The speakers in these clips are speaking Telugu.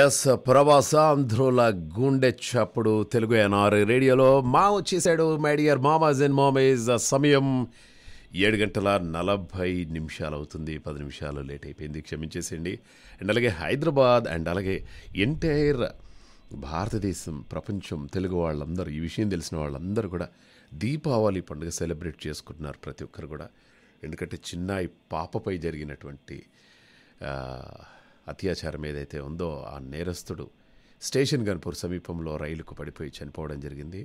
ఎస్ ప్రవాసాంధ్రుల గుండె చప్పుడు తెలుగు ఎన్ఆర్ రేడియోలో మా వచ్చేసాడు మై మామాజ్ అండ్ మామేజ్ సమయం ఏడు గంటల నలభై నిమిషాలు అవుతుంది పది నిమిషాలు లేట్ అయిపోయింది క్షమించేసేయండి అండ్ అలాగే హైదరాబాద్ అండ్ అలాగే ఎంటైర్ భారతదేశం ప్రపంచం తెలుగు వాళ్ళందరూ ఈ విషయం తెలిసిన వాళ్ళందరూ కూడా దీపావళి పండుగ సెలబ్రేట్ చేసుకుంటున్నారు ప్రతి ఒక్కరు కూడా ఎందుకంటే చిన్నాయి పాపపై జరిగినటువంటి అత్యాచారం ఏదైతే ఉందో ఆ నేరస్తుడు స్టేషన్ గన్పూర్ సమీపంలో రైలుకు పడిపోయి చనిపోవడం జరిగింది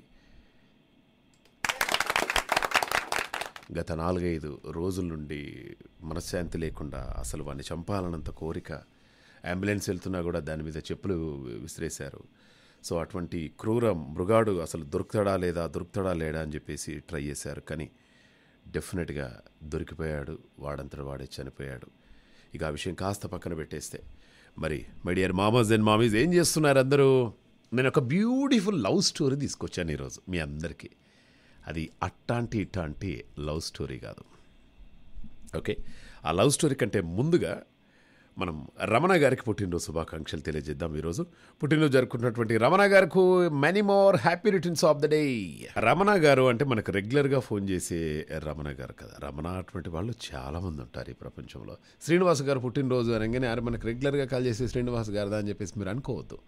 గత నాలుగైదు రోజుల నుండి మనశ్శాంతి లేకుండా అసలు వాడిని చంపాలన్నంత కోరిక అంబులెన్స్ వెళ్తున్నా కూడా దాని మీద చెప్పులు విసిరేశారు సో అటువంటి క్రూర మృగాడు అసలు దొరుకుతాడా లేదా దొరుకుతాడా లేడా అని చెప్పేసి ట్రై చేశారు కానీ డెఫినెట్గా దొరికిపోయాడు వాడంతటి వాడే చనిపోయాడు ఇక ఆ విషయం కాస్త పక్కన పెట్టేస్తే మరి మెడియర్ మామాజ్ అండ్ మామీస్ ఏం చేస్తున్నారు అందరూ నేను ఒక బ్యూటిఫుల్ లవ్ స్టోరీ తీసుకొచ్చాను ఈరోజు మీ అందరికీ అది అట్టాంటి ఇట్టాంటి లవ్ స్టోరీ కాదు ఓకే ఆ లవ్ స్టోరీ కంటే ముందుగా మనం రమణ గారికి పుట్టినరోజు శుభాకాంక్షలు తెలియజేద్దాం ఈరోజు పుట్టినరోజు జరుపుకుంటున్నటువంటి రమణ గారికి many more happy returns of the day Ramana garu అంటే మనకు రెగ్యులర్గా ఫోన్ చేసే రమణ గారు కదా రమణ అటువంటి వాళ్ళు చాలామంది ఉంటారు ఈ ప్రపంచంలో శ్రీనివాస్ గారు పుట్టినరోజు అనగానే ఆయన మనకు రెగ్యులర్గా కాల్ చేసే శ్రీనివాస్ గారు అని చెప్పేసి మీరు అనుకోవద్దు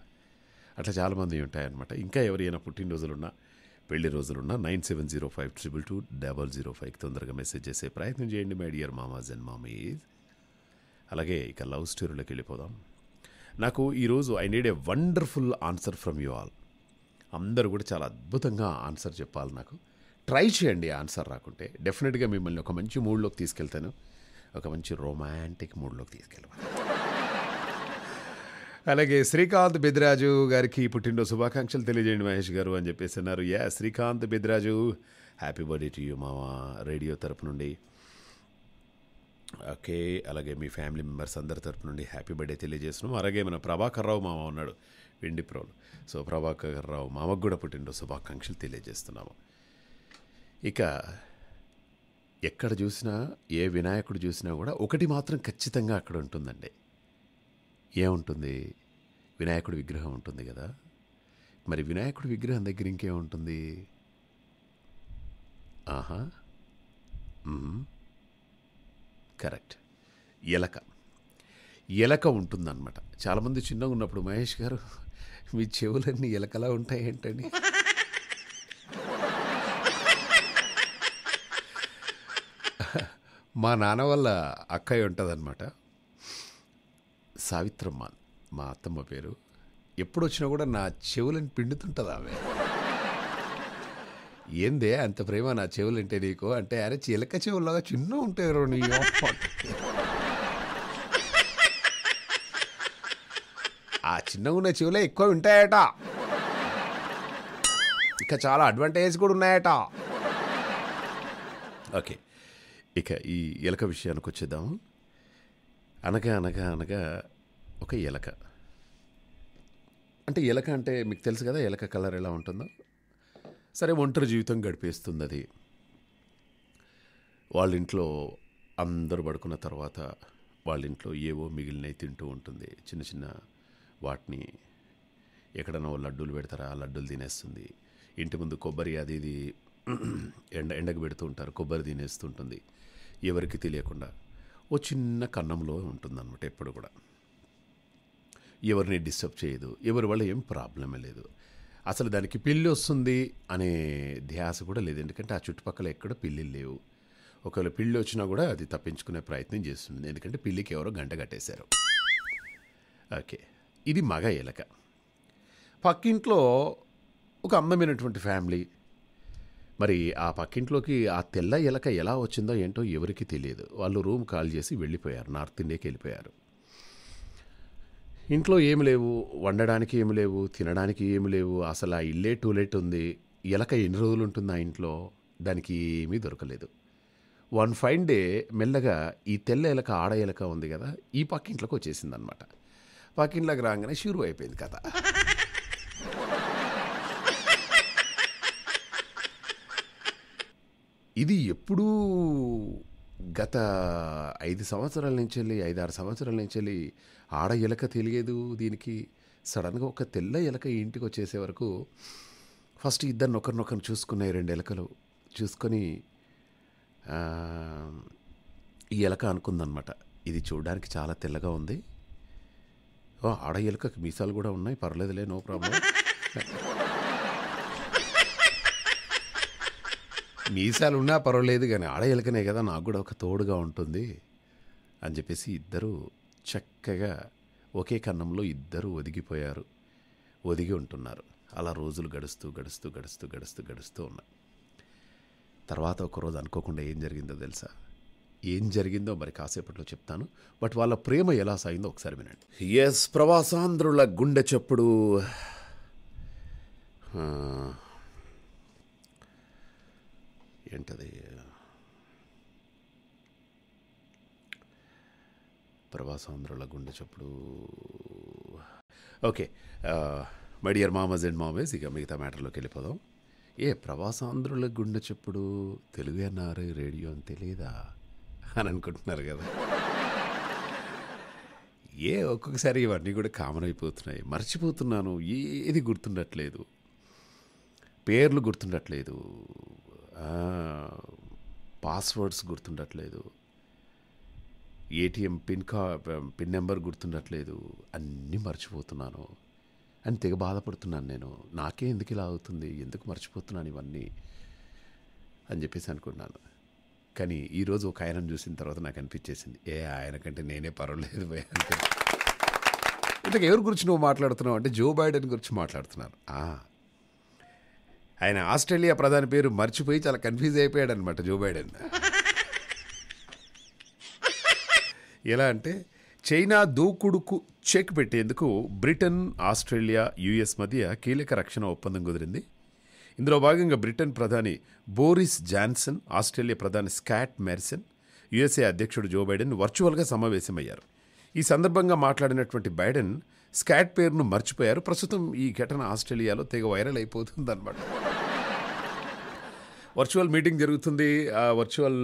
అట్లా చాలామంది ఉంటాయన్నమాట ఇంకా ఎవరైనా పుట్టినరోజులున్నా పెళ్లి రోజులున్నా nine seven zero five triple two double zero five తొందరగా మెసేజ్ చేసే ప్రయత్నం చేయండి మై డియర్ మామాజ్ అండ్ మామీ అలాగే ఇక లవ్ స్టోరీలోకి వెళ్ళిపోదాం నాకు ఈరోజు I need a wonderful answer from you all అందరూ కూడా చాలా అద్భుతంగా ఆన్సర్ చెప్పాలి నాకు ట్రై చేయండి ఆన్సర్ రాకుంటే డెఫినెట్గా మిమ్మల్ని ఒక మంచి మూడ్లోకి తీసుకెళ్తాను ఒక మంచి రొమాంటిక్ మూడ్లోకి తీసుకెళ్ళాను అలాగే శ్రీకాంత్ బిద్రాజు గారికి పుట్టినరోజు శుభాకాంక్షలు తెలియజేయండి మహేష్ గారు అని చెప్పేసి అన్నారు yeah Srikanth Bidraju happy birthday to you మా రేడియో తరపు నుండి ఓకే అలాగే మీ ఫ్యామిలీ మెంబర్స్ అందరి తరపు నుండి హ్యాపీ బర్త్డే తెలియజేస్తున్నాం అలాగే మన ప్రభాకర్ రావు మామ ఉన్నాడు వెండి ప్రోలు సో ప్రభాకర్ రావు మామకు కూడా పుట్టినరోజు శుభాకాంక్షలు తెలియజేస్తున్నాము ఇక ఎక్కడ చూసినా ఏ వినాయకుడు చూసినా కూడా ఒకటి మాత్రం ఖచ్చితంగా అక్కడ ఉంటుందండి ఏముంటుంది వినాయకుడి విగ్రహం ఉంటుంది కదా మరి వినాయకుడి విగ్రహం దగ్గర ఇంకేముంటుంది ఆహా కరెక్ట్ ఎలక ఎలక ఉంటుందన్నమాట చాలామంది చిన్నగా ఉన్నప్పుడు మహేష్ గారు మీ చెవులన్నీ ఎలకలా ఉంటాయి ఏంటండి మా నాన్న వాళ్ళ అక్కయ్య ఉంటుందన్నమాట సావిత్రమ్మ మా అత్తమ్మ పేరు ఎప్పుడు వచ్చినా కూడా నా చెవులను పిండుతుంటుంది ఆమె ఏందే అంత ప్రేమ నా అంటే నీకు అంటే అరే చిలక చెవుల్లాగా చిన్న ఉంటాయి నీ ఆ చిన్నగా ఉన్న చెవులే ఎక్కువ ఉంటాయట ఇక చాలా అడ్వాంటేజ్ కూడా ఉన్నాయట ఓకే ఇక ఈ ఎలక విషయానికి వచ్చేద్దాం అనగా అనగా అనగా ఒక ఎలక అంటే ఎలక అంటే మీకు తెలుసు కదా ఎలక కలర్ ఎలా ఉంటుందో సరే ఒంటరి జీవితం గడిపేస్తుంది వాళ్ళ ఇంట్లో అందరు పడుకున్న తర్వాత వాళ్ళ ఇంట్లో ఏవో మిగిలినవి తింటూ ఉంటుంది చిన్న చిన్న వాటిని ఎక్కడనో లడ్డూలు పెడతారా లడ్డూలు తినేస్తుంది ఇంటి ముందు కొబ్బరి అది ఇది ఎండ ఎండకు పెడుతూ ఉంటారు కొబ్బరి తినేస్తుంటుంది ఎవరికి తెలియకుండా ఓ చిన్న కన్నంలో ఉంటుందన్నమాట ఎప్పుడు కూడా ఎవరిని డిస్టర్బ్ చేయదు ఎవరి వల్ల ఏం ప్రాబ్లమే లేదు అసలు దానికి పిల్లి వస్తుంది అనే ధ్యాస కూడా లేదు ఎందుకంటే ఆ చుట్టుపక్కల ఎక్కడ పిల్లిలు లేవు ఒకవేళ పిల్లి వచ్చినా కూడా అది తప్పించుకునే ప్రయత్నం చేస్తుంది ఎందుకంటే పిల్లికి ఎవరో గంట కట్టేశారు ఓకే ఇది మగ ఎలక పక్కింట్లో ఒక అందమైనటువంటి ఫ్యామిలీ మరి ఆ పక్కింట్లోకి ఆ తెల్ల ఎలక ఎలా వచ్చిందో ఏంటో ఎవరికీ తెలియదు వాళ్ళు రూమ్ కాల్ చేసి వెళ్ళిపోయారు నార్త్ ఇండియాకి వెళ్ళిపోయారు ఇంట్లో ఏమి లేవు వండడానికి ఏమి లేవు తినడానికి ఏమి లేవు అసలు ఆ ఇల్లే టూలెట్ ఉంది ఎలక ఎన్ని రోజులు ఉంటుంది ఆ ఇంట్లో దానికి ఏమీ దొరకలేదు వన్ ఫైన్ డే మెల్లగా ఈ తెల్ల ఎలక ఆడ ఎలక ఉంది కదా ఈ పక్కింట్లోకి వచ్చేసింది అనమాట పక్కింట్లోకి రాగానే షూరు అయిపోయింది కథ ఇది ఎప్పుడూ గత ఐదు సంవత్సరాల నుంచి వెళ్ళి ఐదారు సంవత్సరాల నుంచి వెళ్ళి ఆడ ఎలక తెలియదు దీనికి సడన్గా ఒక తెల్ల ఎలక ఇంటికి వచ్చేసే వరకు ఫస్ట్ ఇద్దరిని ఒకరినొకరిని చూసుకున్నాయి రెండు ఎలకలు చూసుకొని ఈ ఎలక అనుకుందనమాట ఇది చూడడానికి చాలా తెల్లగా ఉంది ఆడ ఎలుకకి మీసాలు కూడా ఉన్నాయి పర్లేదులే నో ప్రాబ్లం మీసాలు ఉన్నా పర్వాలేదు కానీ ఆడ ఎలుకనే కదా నాకు కూడా ఒక తోడుగా ఉంటుంది అని చెప్పేసి ఇద్దరూ చక్కగా ఒకే కన్నంలో ఇద్దరూ ఒదిగిపోయారు ఒదిగి ఉంటున్నారు అలా రోజులు గడుస్తూ గడుస్తూ గడుస్తూ గడుస్తూ గడుస్తూ ఉన్నాయి తర్వాత ఒకరోజు అనుకోకుండా ఏం జరిగిందో తెలుసా ఏం జరిగిందో మరి కాసేపట్లో చెప్తాను బట్ వాళ్ళ ప్రేమ ఎలా సాగిందో ఒకసారి వినండి ఎస్ ప్రవాసాంధ్రుల గుండె చెప్పుడు ఏంటది ప్రభాసాంధ్రుల గుండె చప్పుడు ఓకే మై డియర్ మామస్ అండ్ మామేజ్ ఇక మిగతా మ్యాటర్లోకి వెళ్ళిపోదాం ఏ ప్రభాసాంధ్రుల గుండె చప్పుడు తెలుగు అన్నారు రేడియో అని తెలియదా అని అనుకుంటున్నారు కదా ఏ ఒక్కొక్కసారి ఇవన్నీ కూడా కామన్ అయిపోతున్నాయి మర్చిపోతున్నాను ఏది గుర్తుండట్లేదు పేర్లు గుర్తుండట్లేదు పాస్వర్డ్స్ గుర్తుండట్లేదు ఏటీఎం పిన్ కా పిన్ నెంబర్ గుర్తుండట్లేదు అన్నీ మర్చిపోతున్నాను అని తెగ బాధపడుతున్నాను నేను నాకే ఎందుకు ఇలా అవుతుంది ఎందుకు మర్చిపోతున్నాను ఇవన్నీ అని చెప్పేసి అనుకున్నాను కానీ ఈరోజు ఒక ఆయనను చూసిన తర్వాత నాకు అనిపించేసింది ఏ ఆయన కంటే నేనే పర్వాలేదు అంటే ఇంతకు ఎవరి గురించి నువ్వు మాట్లాడుతున్నావు అంటే జో బైడెన్ గురించి మాట్లాడుతున్నాను ఆయన ఆస్ట్రేలియా ప్రధాని పేరు మర్చిపోయి చాలా కన్ఫ్యూజ్ అయిపోయాడు అనమాట జో బైడెన్ ఎలా అంటే చైనా దూకుడుకు చెక్ పెట్టేందుకు బ్రిటన్ ఆస్ట్రేలియా యుఎస్ మధ్య కీలక రక్షణ ఒప్పందం కుదిరింది ఇందులో భాగంగా బ్రిటన్ ప్రధాని బోరిస్ జాన్సన్ ఆస్ట్రేలియా ప్రధాని స్కాట్ మెరిసన్ యుఎస్ఏ అధ్యక్షుడు జో బైడెన్ వర్చువల్గా సమావేశమయ్యారు ఈ సందర్భంగా మాట్లాడినటువంటి బైడెన్ స్కాట్ పేరును మర్చిపోయారు ప్రస్తుతం ఈ ఘటన ఆస్ట్రేలియాలో తెగ వైరల్ అనమాట వర్చువల్ మీటింగ్ జరుగుతుంది ఆ వర్చువల్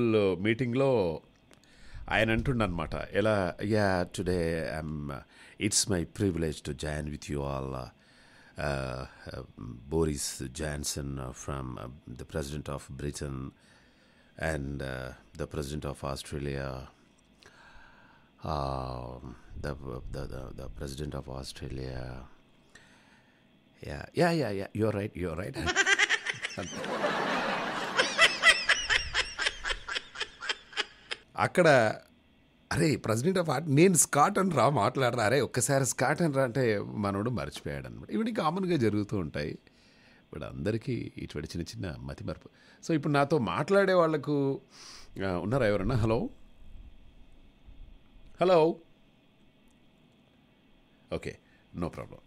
మీటింగ్లో ఆయన అంటుండనమాట ఎలా yeah today I'm it's my privilege to join with you all Boris Johnson from the president of Britain and the president of Australia Um, the, the, the president of Australia. Yeah, yeah, yeah, yeah. You're right. You're right. అక్కడ అరే ప్రెసిడెంట్ ఆఫ్ ఆర్ట్ నేను స్కాట్ అని రా మాట్లాడరా అరే ఒక్కసారి స్కాట్ అని రా అంటే మనోడు మర్చిపోయాడు అనమాట ఇవి కామన్గా జరుగుతూ ఉంటాయి ఇప్పుడు అందరికీ ఇటువంటి చిన్న చిన్న మతిమరుపు సో ఇప్పుడు నాతో మాట్లాడే వాళ్ళకు ఉన్నారా ఎవరన్నా hello hello okay no problem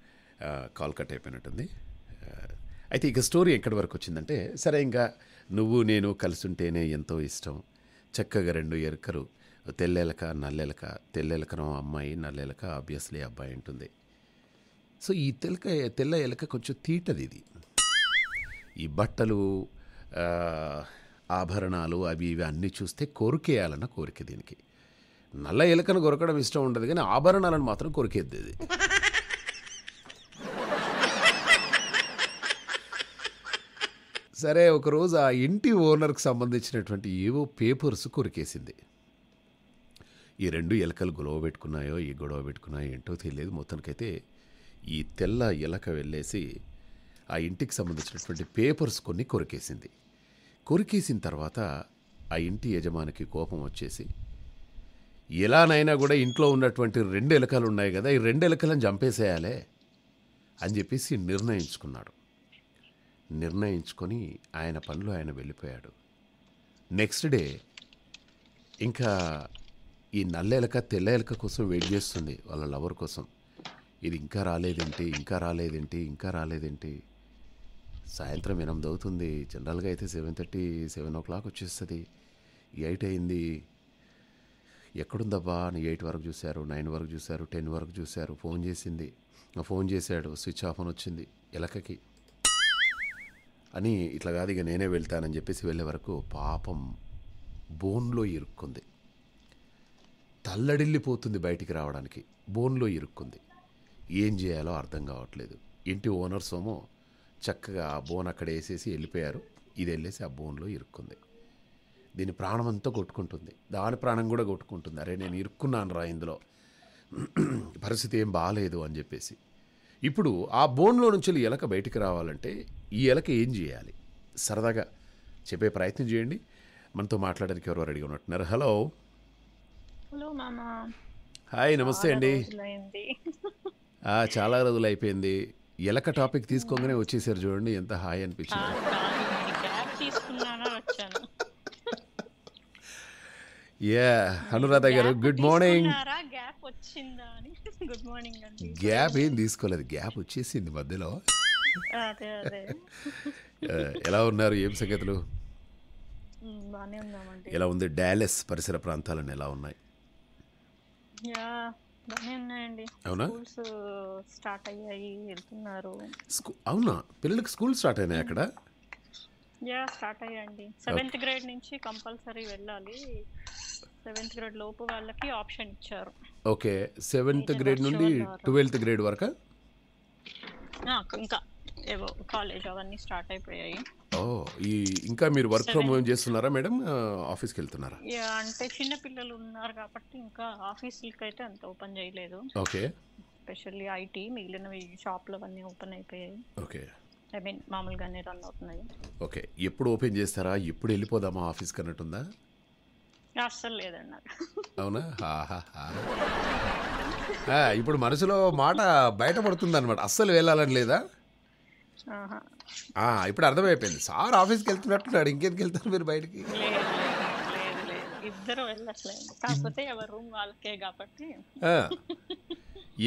call cut అయిపోయినట్టుంది uh, అయితే ఇక స్టోరీ ఎక్కడి వరకు వచ్చిందంటే సరే ఇంకా నువ్వు నేను ఉంటేనే ఎంతో ఇష్టం చక్కగా రెండు ఎరుకలు తెల్లెలక నల్లెలక తెల్లెలకనం అమ్మాయి నల్లెలక ఆబ్వియస్లీ అబ్బాయి ఉంటుంది సో ఈ తెలక తెల్ల ఎలక కొంచెం తీటది ఇది ఈ బట్టలు ఆభరణాలు అవి ఇవి అన్నీ చూస్తే కోరికేయాలన్న కోరిక దీనికి నల్ల ఎలుకను కొరకడం ఇష్టం ఉండదు కానీ ఆభరణాలను మాత్రం కొరికేద్ది ఇది సరే ఒకరోజు ఆ ఇంటి ఓనర్కి సంబంధించినటువంటి ఏవో పేపర్స్ కొరికేసింది ఈ రెండు ఎలకలు గొడవ పెట్టుకున్నాయో ఈ గొడవ పెట్టుకున్నాయో ఏంటో తెలియదు మొత్తానికైతే ఈ తెల్ల ఎలక వెళ్ళేసి ఆ ఇంటికి సంబంధించినటువంటి పేపర్స్ కొన్ని కొరికేసింది కొరికేసిన తర్వాత ఆ ఇంటి యజమానికి కోపం వచ్చేసి ఎలానైనా కూడా ఇంట్లో ఉన్నటువంటి రెండు ఎలకలు ఉన్నాయి కదా ఈ రెండు ఎలకలను చంపేసేయాలే అని చెప్పేసి నిర్ణయించుకున్నాడు నిర్ణయించుకొని ఆయన పనులు ఆయన వెళ్ళిపోయాడు నెక్స్ట్ డే ఇంకా ఈ నల్ల ఎలక తెల్ల ఎలక కోసం వెయిట్ చేస్తుంది వాళ్ళ లవర్ కోసం ఇది ఇంకా రాలేదేంటి ఇంకా రాలేదేంటి ఇంకా రాలేదేంటి సాయంత్రం ఎనిమిది అవుతుంది జనరల్గా అయితే seven thirty seven o'clock వచ్చేస్తుంది ఎయిట్ అయింది ఎక్కడుందబ్బా అని ఎయిట్ వరకు చూశారు నైన్ వరకు చూశారు టెన్ వరకు చూశారు ఫోన్ చేసింది ఫోన్ చేశాడు స్విచ్ ఆఫ్ అని వచ్చింది ఎలకకి అని ఇట్లా కాదు ఇక నేనే వెళ్తానని చెప్పేసి వెళ్ళే వరకు పాపం బోన్లో ఇరుక్కుంది తల్లడిల్లిపోతుంది బయటికి రావడానికి బోన్లో ఇరుక్కుంది ఏం చేయాలో అర్థం కావట్లేదు ఇంటి ఓనర్స్ ఏమో చక్కగా ఆ బోన్ అక్కడ వేసేసి వెళ్ళిపోయారు ఇది వెళ్ళేసి ఆ బోన్లో ఇరుక్కుంది దీని ప్రాణమంతా కొట్టుకుంటుంది దాని ప్రాణం కూడా కొట్టుకుంటుంది అరే నేను ఇరుక్కున్నాను రా ఇందులో పరిస్థితి ఏం బాగాలేదు అని చెప్పేసి ఇప్పుడు ఆ బోన్లో నుంచి ఎలక బయటికి రావాలంటే ఈ ఎలక ఏం చేయాలి సరదాగా చెప్పే ప్రయత్నం చేయండి మనతో మాట్లాడడానికి ఎవరు రెడీగా ఉన్నట్టున్నారు హలో హలో హాయ్ నమస్తే అండి చాలా రోజులు అయిపోయింది ఎలక టాపిక్ తీసుకోగానే వచ్చేసారు చూడండి ఎంత హాయ్ అనిపించింది యా అనురాధ గారు గుడ్ మార్నింగ్ గ్యాప్ వచ్చిందా అని గుడ్ మార్నింగ్ గ్యాప్ ఏం తీసుకోలేదు గ్యాప్ వచ్చేసింది మధ్యలో uh, ఎలా ఉన్నారు ఏం సంగతులు ఎలా ఉంది డాలెస్ పరిసర ప్రాంతాలను ఎలా ఉన్నాయి అవునా స్టార్ట్ uh, అయ్యాయి వెళ్తున్నారు అవునా పిల్లలకి స్కూల్ స్టార్ట్ అయినాయి అక్కడ యా స్టార్ట్ అయ్యండి సెవెంత్ గ్రేడ్ నుంచి కంపల్సరీ వెళ్ళాలి సెవెంత్ గ్రేడ్ లోపు వాళ్ళకి ఆప్షన్ ఇచ్చారు ఓకే సెవెంత్ గ్రేడ్ నుండి ట్వెల్త్ గ్రేడ్ వరకు ఇంకా ఏవో కాలేజ్ అవన్నీ స్టార్ట్ అయిపోయాయి ఓ ఈ ఇంకా మీరు వర్క్ ఫ్రమ్ హోమ్ చేస్తున్నారా మేడం ఆఫీస్ కి వెళ్తున్నారా యా అంటే చిన్న పిల్లలు ఉన్నారు కాబట్టి ఇంకా ఆఫీస్ ఆఫీసులకి అయితే అంత ఓపెన్ చేయలేదు ఓకే స్పెషల్లీ ఐటీ మిగిలినవి షాప్లు అవన్నీ ఓపెన్ అయిపోయాయి ఓకే ఐ మీన్ మామూలుగానే రన్ అవుతున్నాయి ఓకే ఎప్పుడు ఓపెన్ చేస్తారా ఎప్పుడు వెళ్ళిపోదామా ఆఫీస్కి ఉందా అస్సలు లేదన్న అవునా ఇప్పుడు మనసులో మాట బయటపడుతుంది అనమాట అస్సలు వెళ్ళాలని లేదా ఇప్పుడు అర్థమైపోయింది సార్ ఆఫీస్కి వెళ్తున్నట్టున్నాడు ఇంకెందుకు వెళ్తారు మీరు బయటికి ఇద్దరు వెళ్ళట్లేదు కాకపోతే ఎవరి రూమ్ వాళ్ళకే కాబట్టి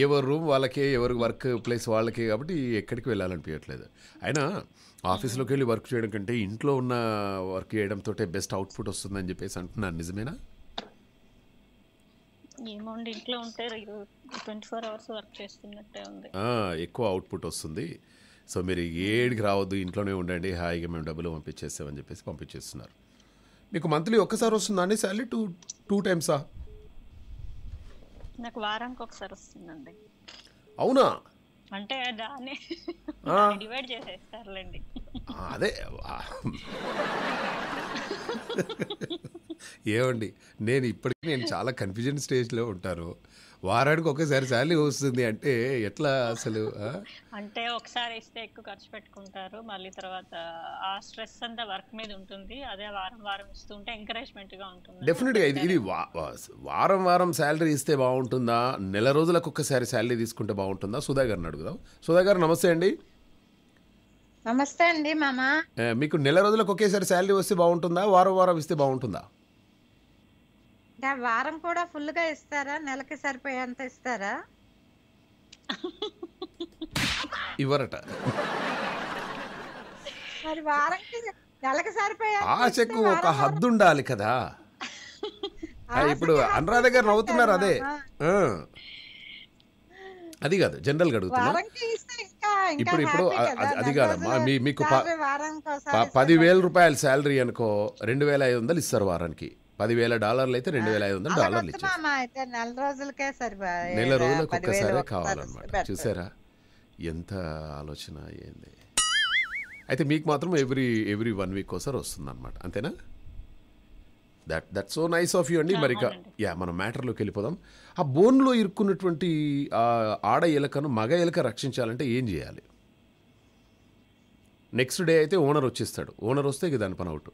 ఎవరి రూమ్ వాళ్ళకే ఎవరి వర్క్ ప్లేస్ వాళ్ళకే కాబట్టి ఎక్కడికి వెళ్ళాలనిపించట్లేదు అయినా ఆఫీస్లోకి వెళ్ళి వర్క్ చేయడం కంటే ఇంట్లో ఉన్న వర్క్ చేయడంతో బెస్ట్ అవుట్పుట్ వస్తుందని చెప్పేసి అంటున్నాను నిజమేనా ఎక్కువ అవుట్పుట్ వస్తుంది సో మీరు ఏడికి రావద్దు ఇంట్లోనే ఉండండి హాయిగా మేము డబ్బులు పంపించేస్తామని చెప్పేసి పంపించేస్తున్నారు మీకు మంత్లీ ఒక్కసారి వస్తుందా అండి శాలరీ టూ టూ టైమ్సా నాకు వారానికి ఒకసారి వస్తుందండి అవునా అంటే డివైడ్ చేసేస్తారులేండి అదే ఏమండి నేను ఇప్పటికీ నేను చాలా కన్ఫ్యూజన్ స్టేజ్లో ఉంటాను వారానికి ఒకసారి శాలరీ వస్తుంది అంటే ఎట్లా అసలు అంటే ఒకసారి ఇస్తే ఎక్కువ ఖర్చు పెట్టుకుంటారు మళ్ళీ తర్వాత ఆ స్ట్రెస్ అంతా వర్క్ మీద ఉంటుంది అదే వారం వారం ఇస్తుంటే ఎంకరేజ్మెంట్ గా ఉంటుంది డెఫినెట్ గా ఇది వారం వారం శాలరీ ఇస్తే బాగుంటుందా నెల రోజులకు ఒకసారి శాలరీ తీసుకుంటే బాగుంటుందా సుధా గారిని అడుగుదాం సుధా గారు నమస్తే అండి నమస్తే అండి మామ మీకు నెల రోజులకు ఒకేసారి శాలరీ వస్తే బాగుంటుందా వారం వారం ఇస్తే బాగుంటుందా వారం కూడా ఫుల్ గా ఇస్తారా నెలకి సరిపోయేంత ఇస్తారా ఇవ్వరట మరి వారంకి నెలకి సరిపోయే ఆశకు ఒక హద్దు ఉండాలి కదా ఇప్పుడు అనురాధ గారు నవ్వుతున్నారు అదే అది కాదు జనరల్ గా అడుగుతున్నా ఇప్పుడు ఇప్పుడు అది కాదమ్మా మీ మీకు పదివేల రూపాయల శాలరీ అనుకో రెండు వేల ఐదు వందలు ఇస్తారు వారానికి పదివేల డాలర్లు అయితే రెండు వేల ఐదు వందల డాలర్లు ఇచ్చారు నెల రోజులకు ఒక్కసారే కావాలన్నమాట చూసారా ఎంత ఆలోచన అయ్యింది అయితే మీకు మాత్రం ఎవ్రీ ఎవ్రీ వన్ వీక్ ఒకసారి వస్తుందన్నమాట అంతేనా that that so nice of you అండి మరి యా మనం మ్యాటర్లోకి వెళ్ళిపోదాం ఆ బోన్లో ఇరుక్కున్నటువంటి ఆడ ఎలకను మగ ఎలక రక్షించాలంటే ఏం చేయాలి నెక్స్ట్ డే అయితే ఓనర్ వచ్చేస్తాడు ఓనర్ వస్తే ఇక దాని పని అవుట్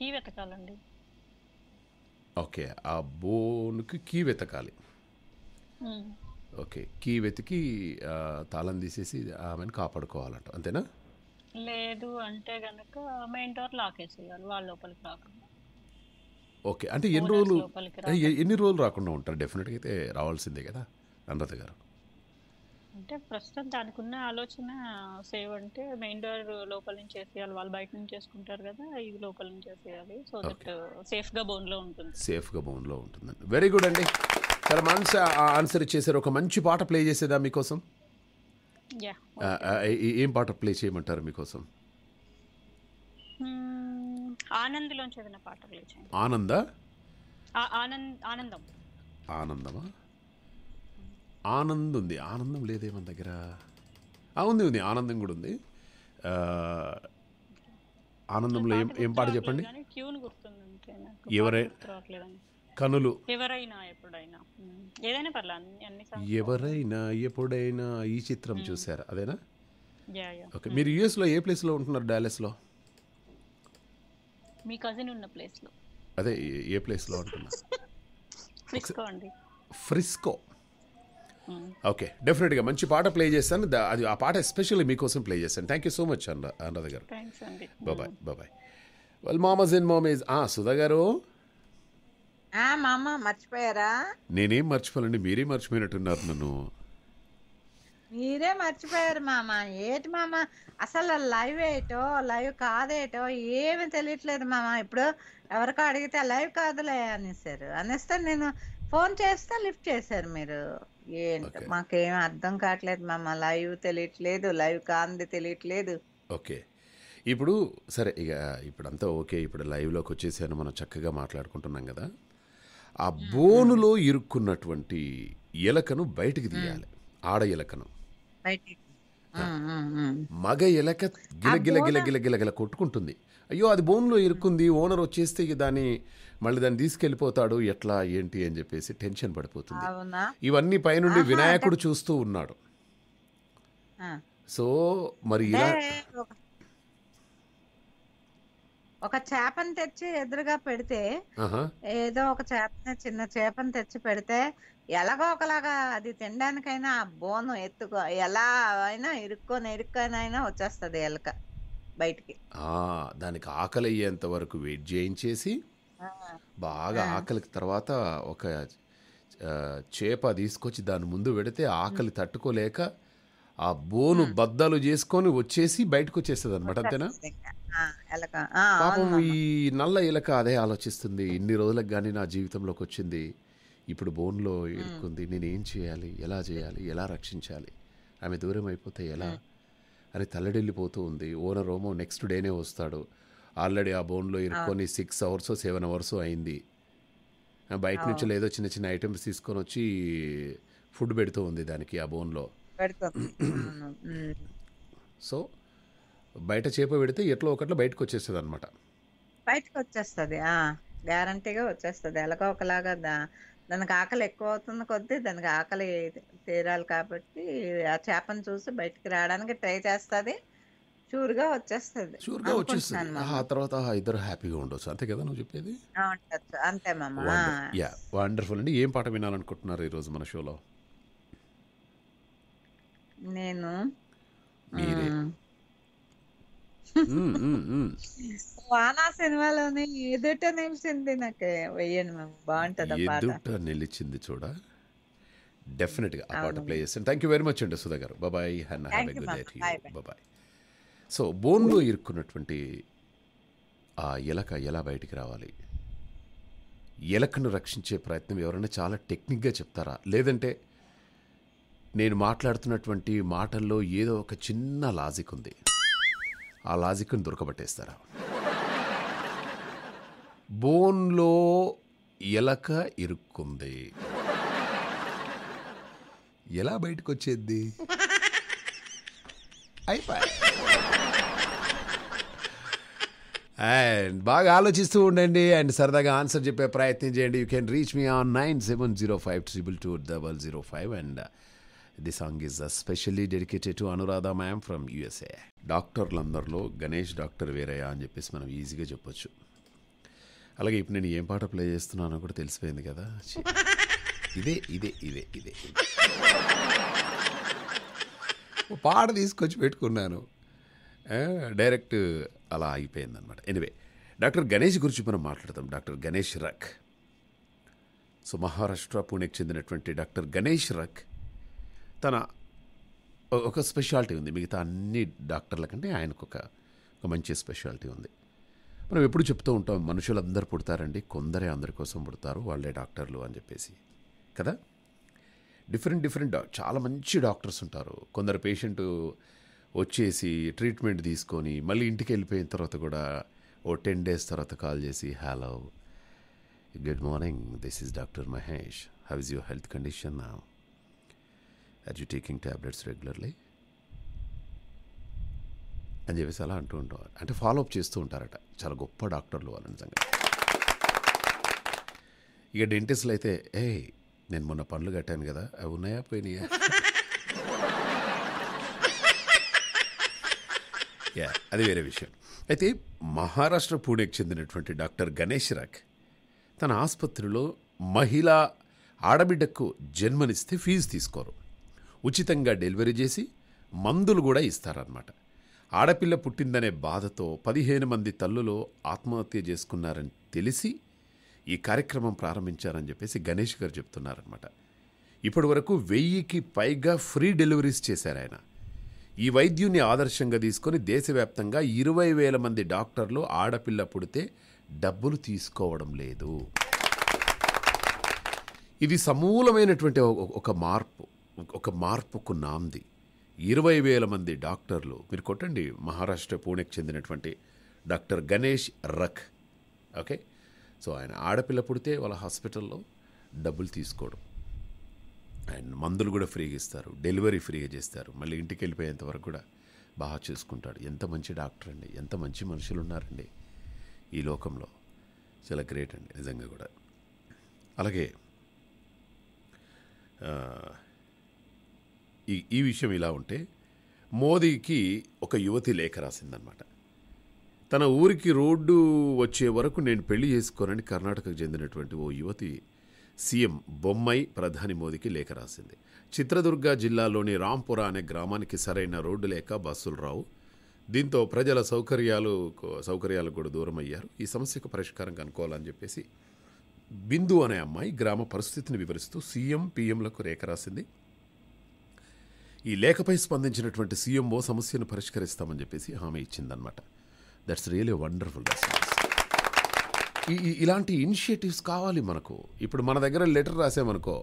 కీ వెతకాలండి ఓకే ఆ బోన్కి కీ వెతకాలి ఓకే కీ వెతికి తాళం తీసేసి ఆమెను కాపాడుకోవాలంట అంతేనా లేదు అంటే గనక మెయిన్ డోర్ లాక్ వేసేయాలి వాళ్ళ లోపలికి రాకుండా ఓకే అంటే ఎన్ని రోజులు ఎన్ని రోజులు రాకుండా ఉంటారు డెఫినెట్గా అయితే రావాల్సిందే కదా అమృత గారు అంటే ప్రస్తుతం దానికి ఉన్న ఆలోచన సేవ్ అంటే మెయిన్ డోర్ లోపల నుంచి వేసేయాలి వాళ్ళు బయట నుంచి చేసుకుంటారు కదా ఇది లోపల నుంచి వేసేయాలి సో దట్ సేఫ్ గా బోన్ లో ఉంటుంది సేఫ్ గా బోన్ లో ఉంటుందండి వెరీ గుడ్ అండి చాలా మంచి ఆన్సర్ ఇచ్చేసారు ఒక మంచి పాట ప్లే చేసేదా మీకోసం ఏం పాట ప్లే చేయమంటారు మీకోసం ఆనందిలో ఏదైనా పాట ప్లే చేయండి ఆనంద ఆనందం ఆనందమా ఆనందం ఉంది ఆనందం లేదే మన దగ్గర ఉంది ఉంది ఆనందం కూడా ఉంది ఆనందంలో ఏం ఏం పాట చెప్పండి ఎవరై కనులు ఎవరైనా ఎప్పుడైనా ఎవరైనా ఎప్పుడైనా ఈ చిత్రం చూసారు అదేనా ఓకే మీరు యుఎస్లో ఏ ప్లేస్లో ఉంటున్నారు డాలెస్లో మీ కజిన్ ఉన్న ప్లేస్లో అదే ఏ ప్లేస్లో ఉంటున్నారు ఫ్రిస్కో అండి ఫ్రిస్కో ఓకే గా మంచి పాట ప్లే చేస్తాను అది ఆ పాట ఎస్పెషల్లీ మీకోసం ప్లే చేస్తాను థ్యాంక్ యూ సో మచ్ అన్న అన్నద గారు బాబాయ్ బాబాయ్ వెల్ మామస్ ఇన్ మామేజ్ ఆ సుధా గారు మామా మర్చిపోయారా నేనేం మర్చిపోయానండి మీరే మర్చిపోయినట్టున్నారు నన్ను మీరే మర్చిపోయారు మామ ఏటి మామ అసలు లైవ్ ఏటో లైవ్ కాదేటో ఏమి తెలియట్లేదు మామ ఇప్పుడు ఎవరికో అడిగితే లైవ్ కాదులే అనేసారు అనేస్తే నేను ఫోన్ చేస్తే లిఫ్ట్ చేశారు మీరు ఏంటో మాకేం అర్థం కావట్లేదు మామ లైవ్ తెలియట్లేదు లైవ్ కాంది తెలియట్లేదు ఓకే ఇప్పుడు సరే ఇక ఇప్పుడంతా ఓకే ఇప్పుడు లైవ్లోకి వచ్చేసాను మనం చక్కగా మాట్లాడుకుంటున్నాం కదా ఆ బోనులో ఇరుక్కున్నటువంటి ఎలకను బయటికి తీయాలి ఆడ ఎలకను మగ ఎలక గిల గిల మగ ఎలక గిలగిల గిలగిల గిలగిల కొట్టుకుంటుంది అయ్యో అది బోన్లో ఇరుక్కుంది ఓనర్ వచ్చేస్తే దాన్ని మళ్ళీ దాన్ని తీసుకెళ్ళిపోతాడు ఎట్లా ఏంటి అని చెప్పేసి టెన్షన్ పడిపోతుంది ఇవన్నీ పైనుండి వినాయకుడు చూస్తూ ఉన్నాడు సో మరి ఒక- చేపను చేపని తెచ్చి ఎదురుగా పెడితే ఏదో ఒక చేపని చిన్న చేపను తెచ్చి పెడితే ఎలాగో ఒకలాగా అది తినడానికైనా ఆ బోను ఎత్తుకో ఎలా అయినా ఇరుక్కొని ఇరుక్కొనైనా వచ్చేస్తది ఎలక బయటికి ఆ, దానికి ఆకలి అయ్యేంత వరకు వెయిట్ చేయించేసి బాగా ఆకలికి తర్వాత ఒక చేప తీసుకొచ్చి దాని ముందు పెడితే ఆకలి తట్టుకోలేక ఆ బోను బద్దలు చేసుకొని వచ్చేసి బయటకు వచ్చేస్తుంది అనమాట అంతేనా పాపం ఈ నల్ల ఇలక అదే ఆలోచిస్తుంది ఇన్ని రోజులకు కానీ నా జీవితంలోకి వచ్చింది ఇప్పుడు బోన్లో ఇరుక్కుంది నేను ఏం చేయాలి ఎలా చేయాలి ఎలా రక్షించాలి ఆమె దూరం అయిపోతే ఎలా అని తల్లడిల్లిపోతూ ఉంది ఓనర్ ఓమో నెక్స్ట్ డేనే వస్తాడు ఆల్రెడీ ఆ బోన్లో ఇరుక్కొని సిక్స్ అవర్స్ సెవెన్ అవర్స్ అయింది బయట నుంచి లేదో చిన్న చిన్న ఐటమ్స్ తీసుకొని వచ్చి ఫుడ్ పెడుతూ ఉంది దానికి ఆ బోన్లో సో బయట చేప పెడితే ఎట్లా ఒకట్లో బయటకు వచ్చేస్తుంది అనమాట బయటకు వచ్చేస్తుంది గ్యారంటీగా వచ్చేస్తుంది ఎలాగో ఒకలాగా దానికి ఆకలి ఎక్కువ అవుతుంది కొద్దీ దానికి ఆకలి తీరాలి కాబట్టి ఆ చేపను చూసి బయటికి రావడానికి ట్రై చేస్తుంది షూర్గా వచ్చేస్తుంది షూర్గా వచ్చేస్తుంది ఆ తర్వాత ఇద్దరు హ్యాపీగా ఉండొచ్చు అంతే కదా నువ్వు చెప్పేది అంతే యా వండర్ఫుల్ అండి ఏం పాట వినాలనుకుంటున్నారు ఈ రోజు మన షోలో నేను మీరే వానా సినిమాలోని ఎదుట నిలిచింది నాకు వేయండి మేము బాగుంటుంది ఎదుట నిలిచింది చూడ డెఫినెట్గా ఆ పాట ప్లే చేస్తాను థ్యాంక్ యూ వెరీ మచ్ అండి సుధా గారు బాబాయ్ have a good day to బాబాయ్ సో బోన్లో ఇరుక్కున్నటువంటి ఆ ఎలక ఎలా బయటికి రావాలి ఎలకను రక్షించే ప్రయత్నం ఎవరైనా చాలా టెక్నిక్గా చెప్తారా లేదంటే నేను మాట్లాడుతున్నటువంటి మాటల్లో ఏదో ఒక చిన్న లాజిక్ ఉంది ఆ లాజిక్ను దొరకబట్టేస్తారా బోన్లో ఎలక ఇరుక్కుంది ఎలా బయటకు వచ్చేది అయిపోయి అండ్ బాగా ఆలోచిస్తూ ఉండండి అండ్ సరదాగా ఆన్సర్ చెప్పే ప్రయత్నం చేయండి you can reach me on nine seven zero five triple two double zero five and the song is specially dedicated to Anuradha ma'am from USA డాక్టర్లందరిలో గణేష్ డాక్టర్ వేరయ్య అని చెప్పేసి మనం ఈజీగా చెప్పొచ్చు అలాగే ఇప్పుడు నేను ఏం పాట ప్లే చేస్తున్నానో కూడా తెలిసిపోయింది కదా ఇదే ఇదే ఇదే ఇదే పాట తీసుకొచ్చి పెట్టుకున్నాను డైరెక్ట్ అలా అయిపోయిందనమాట ఎనివే డాక్టర్ గణేష్ గురించి మనం మాట్లాడతాం డాక్టర్ గణేష్ రక్ సో మహారాష్ట్ర పూణేకి చెందినటువంటి డాక్టర్ గణేష్ రక్ తన ఒక స్పెషాలిటీ ఉంది మిగతా అన్ని డాక్టర్ల కంటే ఆయనకు ఒక ఒక మంచి స్పెషాలిటీ ఉంది మనం ఎప్పుడు చెప్తూ ఉంటాం మనుషులందరూ పుడతారండి కొందరే అందరి కోసం పుడతారు వాళ్ళే డాక్టర్లు అని చెప్పేసి కదా డిఫరెంట్ డిఫరెంట్ చాలా మంచి డాక్టర్స్ ఉంటారు కొందరు పేషెంట్ వచ్చేసి ట్రీట్మెంట్ తీసుకొని మళ్ళీ ఇంటికి వెళ్ళిపోయిన తర్వాత కూడా ఓ టెన్ డేస్ తర్వాత కాల్ చేసి hello good morning this is doctor Mahesh how is your health condition నా are you taking tablets regularly అని చెప్పేసి అలా అంటూ ఉంటాం అంటే ఫాలోఅప్ చేస్తూ ఉంటారట చాలా గొప్ప డాక్టర్లు వాళ్ళు నిజంగా ఇక డెంటిస్ట్లు అయితే ఏ నేను మొన్న పనులు కట్టాను కదా అవి ఉన్నాయా పోయినాయా యా అది వేరే విషయం అయితే మహారాష్ట్ర పూణేకి చెందినటువంటి డాక్టర్ గణేష్ రాక్ తన ఆసుపత్రిలో మహిళ ఆడబిడ్డకు జన్మనిస్తే ఫీజు తీసుకోరు ఉచితంగా డెలివరీ చేసి మందులు కూడా ఇస్తారన్నమాట ఆడపిల్ల పుట్టిందనే బాధతో పదిహేను మంది తల్లులు ఆత్మహత్య చేసుకున్నారని తెలిసి ఈ కార్యక్రమం ప్రారంభించారని చెప్పేసి గణేష్ గారు చెప్తున్నారనమాట ఇప్పటి వరకు వెయ్యికి పైగా ఫ్రీ డెలివరీస్ చేశారు ఆయన ఈ వైద్యుని ఆదర్శంగా తీసుకొని దేశవ్యాప్తంగా ఇరవై వేల మంది డాక్టర్లు ఆడపిల్ల పుడితే డబ్బులు తీసుకోవడం లేదు ఇది సమూలమైనటువంటి ఒక మార్పు ఒక మార్పుకు నాంది ఇరవై వేల మంది డాక్టర్లు మీరు కొట్టండి మహారాష్ట్ర పూణెకి చెందినటువంటి డాక్టర్ గణేష్ రక్ ఓకే సో ఆయన ఆడపిల్ల పుడితే వాళ్ళ హాస్పిటల్లో డబ్బులు తీసుకోవడం అండ్ మందులు కూడా ఫ్రీగా ఇస్తారు డెలివరీ ఫ్రీగా చేస్తారు మళ్ళీ ఇంటికి వెళ్ళిపోయేంత వరకు కూడా బాగా చూసుకుంటాడు ఎంత మంచి డాక్టర్ అండి ఎంత మంచి మనుషులు ఉన్నారండి ఈ లోకంలో చాలా గ్రేట్ అండి నిజంగా కూడా అలాగే ఈ ఈ విషయం ఇలా ఉంటే మోదీకి ఒక యువతి లేఖ రాసిందనమాట తన ఊరికి రోడ్డు వచ్చే వరకు నేను పెళ్లి చేసుకోనని కర్ణాటకకు చెందినటువంటి ఓ యువతి సీఎం బొమ్మై ప్రధాని మోదీకి లేఖ రాసింది చిత్రదుర్గ జిల్లాలోని రాంపుర అనే గ్రామానికి సరైన రోడ్డు లేక బస్సులు రావు దీంతో ప్రజల సౌకర్యాలు సౌకర్యాలు కూడా దూరం అయ్యారు ఈ సమస్యకు పరిష్కారం కనుక్కోవాలని చెప్పేసి బిందు అనే అమ్మాయి గ్రామ పరిస్థితిని వివరిస్తూ సీఎం పీఎంలకు రేఖ రాసింది ఈ లేఖపై స్పందించినటువంటి సీఎంఓ సమస్యను పరిష్కరిస్తామని చెప్పేసి హామీ ఇచ్చిందనమాట దట్స్ రియలీ వండర్ఫుల్ దర్శనం ఇలాంటి ఇనిషియేటివ్స్ కావాలి మనకు ఇప్పుడు మన దగ్గర లెటర్ రాసామనుకో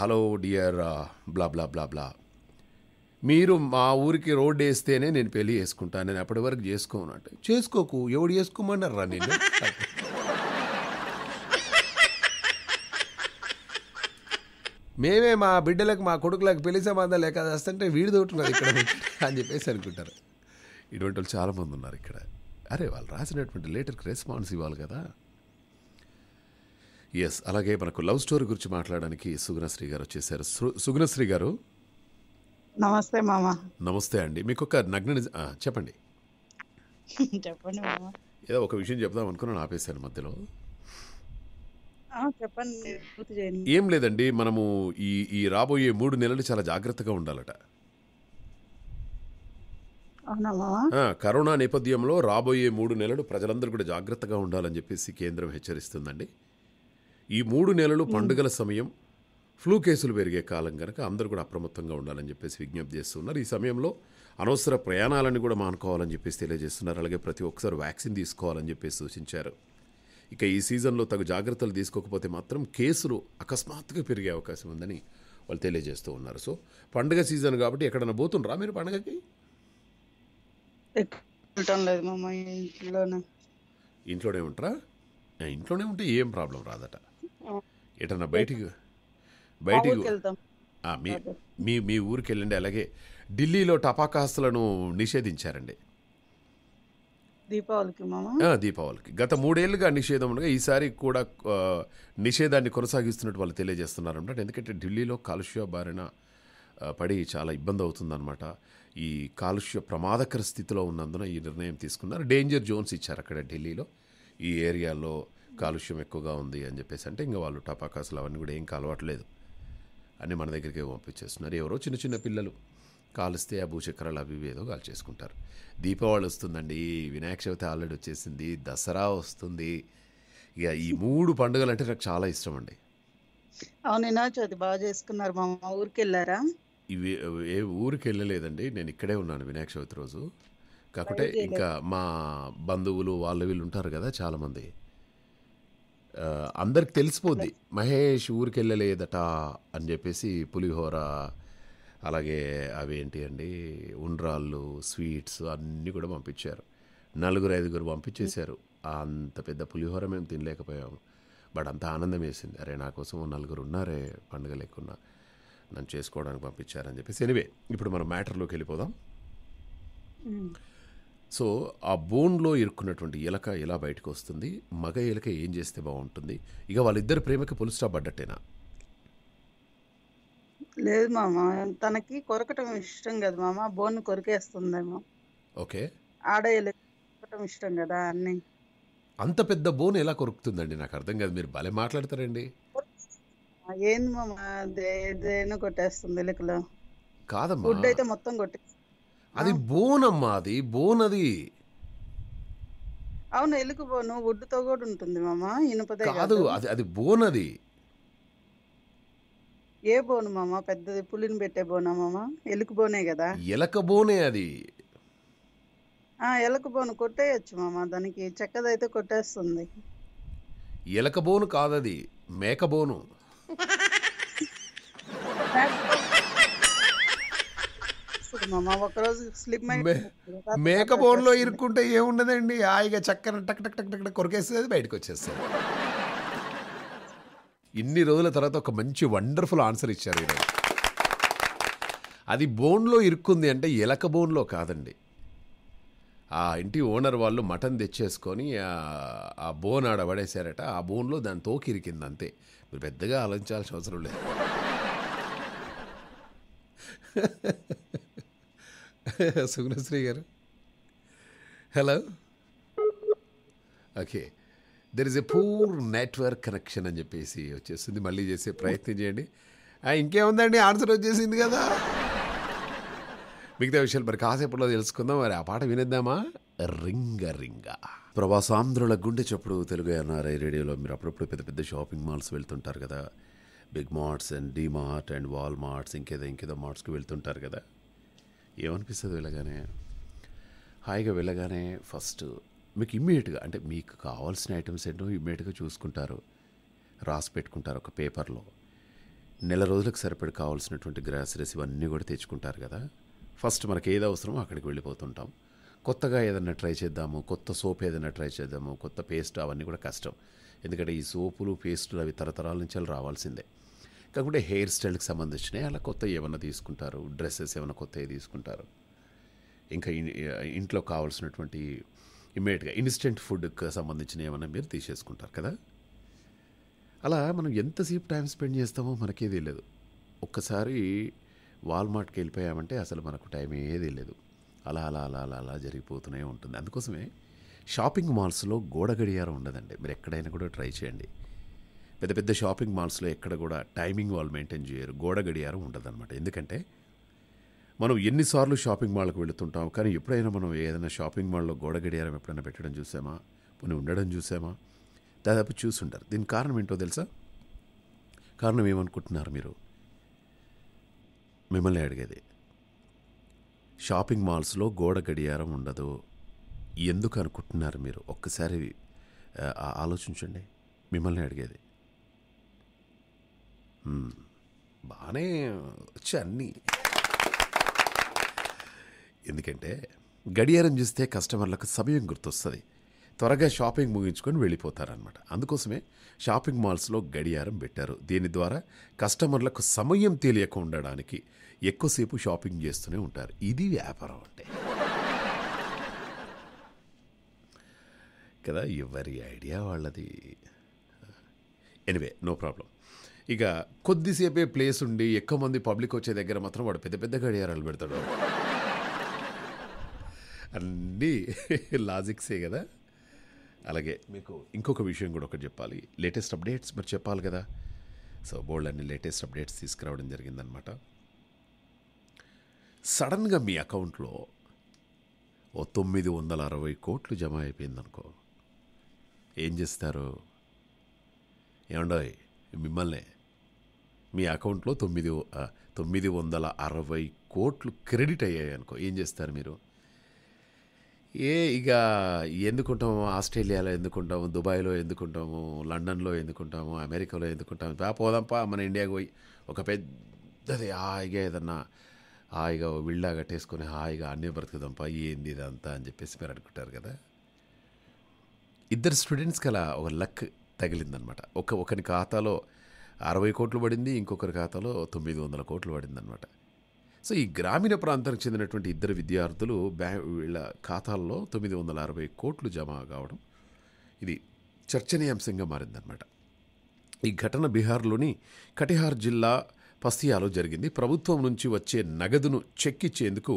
hello dear blah blah blah blah మీరు మా ఊరికి రోడ్ వేస్తేనే నేను పెళ్లి చేసుకుంటాను నేను అప్పటి వరకు అంటే చేసుకోకు ఎవడు చేసుకోమన్నారు రా నేను మేమే మా బిడ్డలకు మా కొడుకులకు పెళ్లి సంబంధం లేక చేస్తుంటే వీడిదోటున్నారు ఇక్కడ అని చెప్పేసి అనుకుంటారు ఇటువంటి వాళ్ళు చాలామంది ఉన్నారు ఇక్కడ అరే వాళ్ళు రాసినటువంటి లేటర్కి రెస్పాన్స్ ఇవ్వాలి కదా ఎస్ అలాగే మనకు లవ్ స్టోరీ గురించి మాట్లాడడానికి సుగుణశ్రీ గారు వచ్చేసారు సుగుణశ్రీ గారు నమస్తే మామ నమస్తే అండి మీకు ఒక నగ్న చెప్పండి ఏదో ఒక విషయం చెప్దాం అనుకున్నాను ఆపేశాను మధ్యలో చెప్పండి ఏం లేదండి మనము ఈ ఈ రాబోయే మూడు నెలలు చాలా జాగ్రత్తగా ఉండాలట కరోనా నేపథ్యంలో రాబోయే మూడు నెలలు ప్రజలందరూ కూడా జాగ్రత్తగా ఉండాలని చెప్పేసి కేంద్రం హెచ్చరిస్తుందండి ఈ మూడు నెలలు పండుగల సమయం ఫ్లూ కేసులు పెరిగే కాలం కనుక అందరూ కూడా అప్రమత్తంగా ఉండాలని చెప్పేసి విజ్ఞప్తి చేస్తున్నారు ఈ సమయంలో అనవసర ప్రయాణాలను కూడా మానుకోవాలని చెప్పేసి తెలియజేస్తున్నారు అలాగే ప్రతి ఒక్కసారి వ్యాక్సిన్ తీసుకోవాలని చెప్పేసి సూచించారు ఇక ఈ సీజన్లో తగు జాగ్రత్తలు తీసుకోకపోతే మాత్రం కేసులు అకస్మాత్తుగా పెరిగే అవకాశం ఉందని వాళ్ళు తెలియజేస్తూ ఉన్నారు సో పండుగ సీజన్ కాబట్టి ఎక్కడన్నా పోతుండ్రా మీరు పండుగకి ఇంట్లోనే ఉంటారా ఇంట్లోనే ఉంటే ఏం ప్రాబ్లం రాదట ఎటన్నా బయటికి బయటికి మీ మీ మీ ఊరికి వెళ్ళండి అలాగే ఢిల్లీలో టపాకాస్తులను నిషేధించారండి దీపావళికి దీపావళికి గత మూడేళ్లుగా నిషేధం ఉండగా ఈసారి కూడా నిషేధాన్ని కొనసాగిస్తున్నట్టు వాళ్ళు తెలియజేస్తున్నారన్నమాట ఎందుకంటే ఢిల్లీలో కాలుష్య బారిన పడి చాలా ఇబ్బంది అవుతుందన్నమాట ఈ కాలుష్య ప్రమాదకర స్థితిలో ఉన్నందున ఈ నిర్ణయం తీసుకున్నారు డేంజర్ జోన్స్ ఇచ్చారు అక్కడ ఢిల్లీలో ఈ ఏరియాలో కాలుష్యం ఎక్కువగా ఉంది అని చెప్పేసి అంటే ఇంకా వాళ్ళు టపాకాసులు అవన్నీ కూడా ఏం కలవట్లేదు అని మన దగ్గరికి పంపించేస్తున్నారు ఎవరో చిన్న చిన్న పిల్లలు కాలుస్తే ఆ భూచక్రాలు అవి ఏదో కాలు చేసుకుంటారు దీపావళి వస్తుందండి వినాయక చవితి ఆల్రెడీ వచ్చేసింది దసరా వస్తుంది ఇక ఈ మూడు పండుగలు అంటే నాకు చాలా ఇష్టం అండి అవునేనా చవితి బాగా చేసుకున్నారు మా ఊరికి వెళ్ళారా ఇవి ఏ ఊరికి వెళ్ళలేదండి నేను ఇక్కడే ఉన్నాను వినాయక చవితి రోజు కాకపోతే ఇంకా మా బంధువులు వాళ్ళు వీళ్ళు ఉంటారు కదా చాలామంది అందరికి తెలిసిపోద్ది మహేష్ ఊరికి వెళ్ళలేదట అని చెప్పేసి పులిహోర అలాగే అవేంటి అండి ఉండ్రాళ్ళు స్వీట్స్ అన్నీ కూడా పంపించారు నలుగురు ఐదుగురు పంపించేశారు అంత పెద్ద పులిహోర మేము తినలేకపోయాము బట్ అంత ఆనందం వేసింది అరే నా కోసం నలుగురు ఉన్నారే పండుగ లేకున్నా నన్ను చేసుకోవడానికి పంపించారని చెప్పేసి ఎనివే ఇప్పుడు మనం మ్యాటర్లోకి వెళ్ళిపోదాం సో ఆ బోన్లో ఇరుక్కున్నటువంటి ఎలక ఎలా బయటకు వస్తుంది మగ ఎలక ఏం చేస్తే బాగుంటుంది ఇక వాళ్ళిద్దరు ప్రేమకి పులుస్టా పడ్డట్టేనా లేదు మామ తనకి కొరకటం ఇష్టం కదా మామ బోన్ కొరికేస్తుందేమో ఓకే ఆడ కొరకటం ఇష్టం కదా అన్ని అంత పెద్ద బోన్ ఎలా కొరుకుతుందండి నాకు అర్థం కాదు మీరు భలే మాట్లాడతారండి ఏంది మామా ఏదైనా కొట్టేస్తుంది ఎలుకలో కాదమ్మా ఫుడ్ అయితే మొత్తం కొట్టేస్తుంది అది బోన్ అమ్మా అది బోన్ అది అవును ఎలుక బోను వుడ్తో కూడా ఉంటుంది మామా ఇనుపదే కాదు అది అది బోన్ అది ఏ బోను మామా పెద్దది పులిని పెట్టే బోనా మామా ఎలుక బోనే కదా ఎలక బోనే అది ఆ ఎలక బోను కొట్టేయచ్చు మామా దానికి చెక్కదైతే కొట్టేస్తుంది ఎలక బోను కాదది మేక బోను మేక బోన్ లో ఇరుక్కుంటే ఏముండదండి హాయిగా చక్కని టక్ టక్ టక్ టక్ కొరికేసేది బయటకు వచ్చేస్తారు ఇన్ని రోజుల తర్వాత ఒక మంచి వండర్ఫుల్ ఆన్సర్ ఇచ్చారు ఈరోజు అది బోన్లో ఇరుక్కుంది అంటే ఎలక బోన్లో కాదండి ఆ ఇంటి ఓనర్ వాళ్ళు మటన్ తెచ్చేసుకొని ఆ బోన్ ఆడ పడేశారట ఆ బోన్లో దాని తోకి ఇరికింది అంతే మీరు పెద్దగా ఆలోచించాల్సిన అవసరం లేదు Sugunasri garu hello okay there is a poor network connection అని చెప్పేసి వచ్చేస్తుంది మళ్ళీ చేసే ప్రయత్నం చేయండి ఇంకేముందండి ఆన్సర్ వచ్చేసింది కదా మిగతా విషయాలు మరి కాసేపట్లో తెలుసుకుందాం మరి ఆ పాట వినేద్దామా రింగ రింగ ఆంధ్రుల గుండె చప్పుడు తెలుగు ఎన్ఆర్ఐ రేడియోలో మీరు అప్పుడప్పుడు పెద్ద పెద్ద షాపింగ్ మాల్స్ వెళ్తుంటారు కదా big marts and D mart and Walmarts ఇంకేదో ఇంకేదో మార్ట్స్కి వెళ్తుంటారు కదా ఏమనిపిస్తుంది వెళ్ళగానే హాయిగా వెళ్ళగానే ఫస్ట్ మీకు ఇమ్మీడియట్గా అంటే మీకు కావాల్సిన ఐటమ్స్ ఏంటో ఇమ్మీడియట్గా చూసుకుంటారు రాసి పెట్టుకుంటారు ఒక పేపర్లో నెల రోజులకు సరిపడి కావాల్సినటువంటి గ్రాసరీస్ ఇవన్నీ కూడా తెచ్చుకుంటారు కదా ఫస్ట్ మనకి ఏది అవసరమో అక్కడికి వెళ్ళిపోతుంటాం కొత్తగా ఏదైనా ట్రై చేద్దాము కొత్త సోప్ ఏదైనా ట్రై చేద్దాము కొత్త పేస్ట్ అవన్నీ కూడా కష్టం ఎందుకంటే ఈ సోపులు పేస్టులు అవి తరతరాల నుంచి రావాల్సిందే కాకుండా హెయిర్ స్టైల్కి సంబంధించినవి అలా కొత్త ఏమైనా తీసుకుంటారు డ్రెస్సెస్ ఏమైనా కొత్తవి తీసుకుంటారు ఇంకా ఇంట్లో కావాల్సినటువంటి ఇమ్మీడియట్గా ఇన్స్టెంట్ ఫుడ్కి సంబంధించిన ఏమైనా మీరు తీసేసుకుంటారు కదా అలా మనం ఎంతసేపు టైం స్పెండ్ చేస్తామో మనకే తెలియదు ఒక్కసారి వాల్మార్ట్కి వెళ్ళిపోయామంటే అసలు మనకు ఏ తెలియదు అలా అలా అలా అలా అలా జరిగిపోతూనే ఉంటుంది అందుకోసమే షాపింగ్ మాల్స్లో గోడ గడియారం ఉండదండి మీరు ఎక్కడైనా కూడా ట్రై చేయండి పెద్ద పెద్ద షాపింగ్ మాల్స్లో ఎక్కడ కూడా టైమింగ్ వాళ్ళు మెయింటైన్ చేయరు గోడ గడియారం ఉండదన్నమాట ఎందుకంటే మనం ఎన్నిసార్లు షాపింగ్ మాల్కి వెళుతుంటాం కానీ ఎప్పుడైనా మనం ఏదైనా షాపింగ్ మాల్లో గోడ గడియారం ఎప్పుడైనా పెట్టడం చూసామా పోనీ ఉండడం చూసామా దాదాపు చూసుంటారు దీని కారణం ఏంటో తెలుసా కారణం ఏమనుకుంటున్నారు మీరు మిమ్మల్ని అడిగేది షాపింగ్ మాల్స్లో గోడ గడియారం ఉండదు ఎందుకు అనుకుంటున్నారు మీరు ఒక్కసారి ఆలోచించండి మిమ్మల్ని అడిగేది బాగానే వచ్చి అన్నీ ఎందుకంటే గడియారం చూస్తే కస్టమర్లకు సమయం గుర్తొస్తుంది త్వరగా షాపింగ్ ముగించుకొని వెళ్ళిపోతారనమాట అందుకోసమే షాపింగ్ మాల్స్లో గడియారం పెట్టారు దీని ద్వారా కస్టమర్లకు సమయం తెలియక ఉండడానికి ఎక్కువసేపు షాపింగ్ చేస్తూనే ఉంటారు ఇది వ్యాపారం అంటే కదా ఎవరి ఐడియా వాళ్ళది ఎనివే నో ప్రాబ్లం ఇక కొద్దిసేపే ప్లేస్ ఉండి ఎక్కువ మంది పబ్లిక్ వచ్చే దగ్గర మాత్రం వాడు పెద్ద పెద్ద గడియారాలు పెడతాడు అండి లాజిక్సే కదా అలాగే మీకు ఇంకొక విషయం కూడా ఒకటి చెప్పాలి లేటెస్ట్ అప్డేట్స్ మరి చెప్పాలి కదా సో బోల్డ్ అన్ని లేటెస్ట్ అప్డేట్స్ తీసుకురావడం జరిగిందనమాట సడన్గా మీ అకౌంట్లో ఓ తొమ్మిది వందల అరవై కోట్లు జమ అయిపోయిందనుకో ఏం చేస్తారు ఏమండోయ్ మిమ్మల్నే మీ అకౌంట్లో తొమ్మిది తొమ్మిది వందల అరవై కోట్లు క్రెడిట్ అయ్యాయి అనుకో ఏం చేస్తారు మీరు ఏ ఇక ఎందుకుంటాము ఆస్ట్రేలియాలో ఎందుకుంటాము దుబాయ్లో ఎందుకుంటాము లండన్లో ఎందుకుంటాము అమెరికాలో ఎందుకుంటాము పా పోదాంపా మన ఇండియాకి పోయి ఒక పెద్దది హాయిగా ఏదన్నా హాయిగా విళ్ళా కట్టేసుకొని హాయిగా అన్నీ బ్రతుకుదాంపా ఏంది ఇదంతా అని చెప్పేసి మీరు అనుకుంటారు కదా ఇద్దరు స్టూడెంట్స్కి అలా ఒక లక్ తగిలిందనమాట ఒక ఒకని ఖాతాలో అరవై కోట్లు పడింది ఇంకొకరి ఖాతాలో తొమ్మిది వందల కోట్లు పడిందనమాట సో ఈ గ్రామీణ ప్రాంతానికి చెందినటువంటి ఇద్దరు విద్యార్థులు బ్యా వీళ్ళ ఖాతాల్లో తొమ్మిది వందల అరవై కోట్లు జమ కావడం ఇది చర్చనీయాంశంగా మారిందనమాట ఈ ఘటన బీహార్లోని కటిహార్ జిల్లా పస్తియాలో జరిగింది ప్రభుత్వం నుంచి వచ్చే నగదును చెక్కిచ్చేందుకు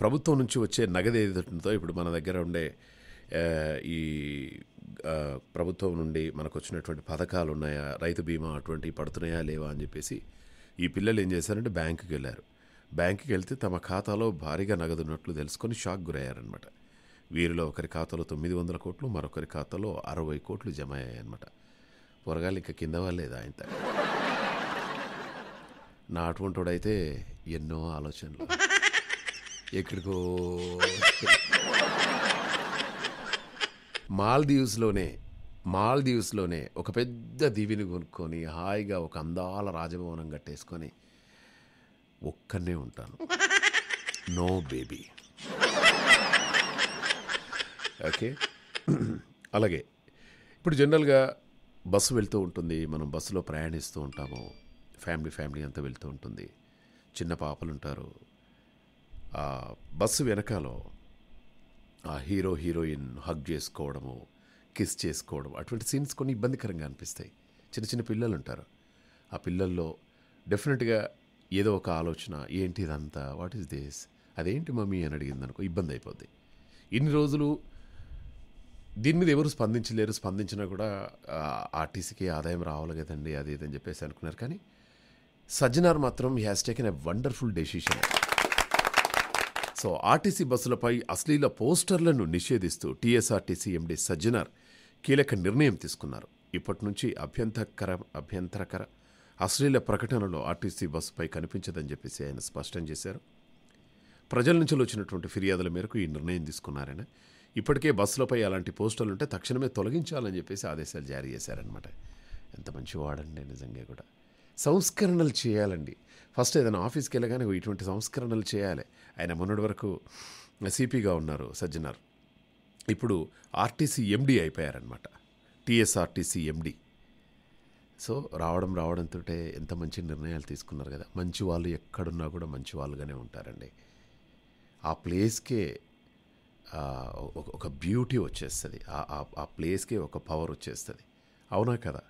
ప్రభుత్వం నుంచి వచ్చే నగదు ఏదో ఇప్పుడు మన దగ్గర ఉండే ఈ ప్రభుత్వం నుండి మనకు వచ్చినటువంటి పథకాలు ఉన్నాయా రైతు బీమా అటువంటివి పడుతున్నాయా లేవా అని చెప్పేసి ఈ పిల్లలు ఏం చేశారంటే బ్యాంకుకి వెళ్ళారు బ్యాంకుకి వెళ్తే తమ ఖాతాలో భారీగా నగదు ఉన్నట్లు తెలుసుకొని షాక్ గురయ్యారనమాట వీరిలో ఒకరి ఖాతాలో తొమ్మిది వందల కోట్లు మరొకరి ఖాతాలో అరవై కోట్లు జమ అయ్యాయన్నమాట పొరగాలి ఇక కింద వాళ్ళేది ఆయన నా వాడైతే ఎన్నో ఆలోచనలు ఎక్కడికో మాల్దీవ్స్లోనే మాల్దీవ్స్లోనే ఒక పెద్ద దీవిని కొనుక్కొని హాయిగా ఒక అందాల రాజభవనం కట్టేసుకొని ఒక్కనే ఉంటాను నో బేబీ ఓకే అలాగే ఇప్పుడు జనరల్గా బస్సు వెళ్తూ ఉంటుంది మనం బస్సులో ప్రయాణిస్తూ ఉంటాము ఫ్యామిలీ ఫ్యామిలీ అంతా వెళ్తూ ఉంటుంది చిన్న పాపలు ఉంటారు బస్సు వెనకాలో ఆ హీరో హీరోయిన్ హగ్ చేసుకోవడము కిస్ చేసుకోవడం అటువంటి సీన్స్ కొన్ని ఇబ్బందికరంగా అనిపిస్తాయి చిన్న చిన్న పిల్లలు ఉంటారు ఆ పిల్లల్లో డెఫినెట్గా ఏదో ఒక ఆలోచన ఏంటి ఇదంతా వాట్ ఈస్ దిస్ అదేంటి మమ్మీ అని అడిగింది అనుకో ఇబ్బంది అయిపోద్ది ఇన్ని రోజులు దీని మీద ఎవరు స్పందించలేరు స్పందించినా కూడా ఆర్టీసీకి ఆదాయం రావాలి కదండి అది ఇదని చెప్పేసి అనుకున్నారు కానీ సజ్జనార్ మాత్రం has taken a wonderful decision కోసం ఆర్టీసీ బస్సులపై అశ్లీల పోస్టర్లను నిషేధిస్తూ టీఎస్ఆర్టీసీ ఎండీ సజ్జనార్ కీలక నిర్ణయం తీసుకున్నారు ఇప్పటి నుంచి అభ్యంతరకర అభ్యంతరకర అశ్లీల ప్రకటనలో ఆర్టీసీ బస్సుపై కనిపించదని చెప్పేసి ఆయన స్పష్టం చేశారు ప్రజల నుంచి వచ్చినటువంటి ఫిర్యాదుల మేరకు ఈ నిర్ణయం తీసుకున్నారని ఇప్పటికే బస్సులపై అలాంటి పోస్టర్లు ఉంటే తక్షణమే తొలగించాలని చెప్పేసి ఆదేశాలు జారీ చేశారనమాట ఎంత మంచివాడండి నిజంగా కూడా సంస్కరణలు చేయాలండి ఫస్ట్ ఏదైనా ఆఫీస్కి వెళ్ళగానే ఇటువంటి సంస్కరణలు చేయాలి ఆయన మొన్నటి వరకు సిపిగా ఉన్నారు సజ్జనార్ ఇప్పుడు ఆర్టీసీ ఎండి అయిపోయారనమాట టీఎస్ఆర్టీసీ ఎండి సో రావడం రావడంతో ఎంత మంచి నిర్ణయాలు తీసుకున్నారు కదా మంచి వాళ్ళు ఎక్కడున్నా కూడా మంచి వాళ్ళుగానే ఉంటారండి ఆ ప్లేస్కే ఒక బ్యూటీ వచ్చేస్తుంది ఆ ప్లేస్కే ఒక పవర్ వచ్చేస్తుంది అవునా కదా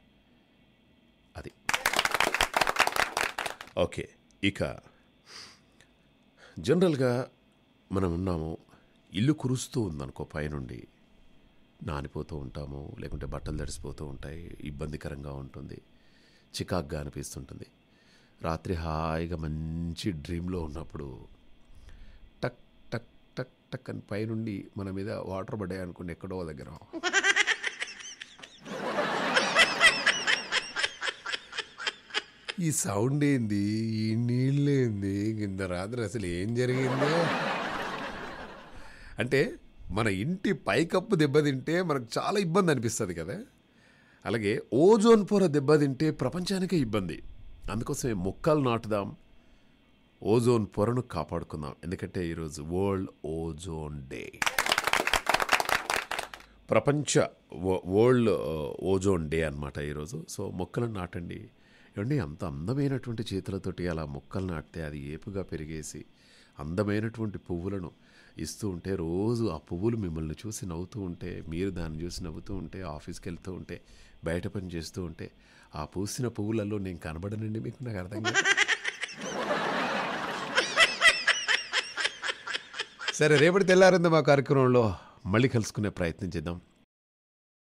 ఓకే ఇక జనరల్గా మనం ఉన్నాము ఇల్లు కురుస్తూ ఉందనుకో పైనుండి నానిపోతూ ఉంటాము లేకుంటే బట్టలు తడిసిపోతూ ఉంటాయి ఇబ్బందికరంగా ఉంటుంది చికాక్గా అనిపిస్తుంటుంది రాత్రి హాయిగా మంచి డ్రీమ్లో ఉన్నప్పుడు టక్ టక్ టక్ టక్ అని పైనుండి మన మీద వాటర్ పడ్డాయి అనుకోండి ఎక్కడో దగ్గర ఈ సౌండ్ ఏంది ఈ ఏంది కింద రాత్రి అసలు ఏం జరిగింది అంటే మన ఇంటి పైకప్పు దెబ్బతింటే మనకు చాలా ఇబ్బంది అనిపిస్తుంది కదా అలాగే ఓజోన్ పొర దెబ్బతింటే ప్రపంచానికే ఇబ్బంది అందుకోసమే మొక్కలు నాటుదాం ఓజోన్ పొరను కాపాడుకుందాం ఎందుకంటే ఈరోజు వరల్డ్ ఓజోన్ డే ప్రపంచ వరల్డ్ ఓజోన్ డే అనమాట ఈరోజు సో మొక్కలను నాటండి ఏమండి అంత అందమైనటువంటి చేతులతోటి అలా మొక్కలు నాటితే అది ఏపుగా పెరిగేసి అందమైనటువంటి పువ్వులను ఇస్తూ ఉంటే రోజు ఆ పువ్వులు మిమ్మల్ని చూసి నవ్వుతూ ఉంటే మీరు దాన్ని చూసి నవ్వుతూ ఉంటే ఆఫీస్కి వెళ్తూ ఉంటే బయట పని చేస్తూ ఉంటే ఆ పూసిన పువ్వులలో నేను కనబడనండి మీకు నాకు అర్థం కాదు సరే రేపటి తెల్లారింది మా కార్యక్రమంలో మళ్ళీ కలుసుకునే ప్రయత్నం చేద్దాం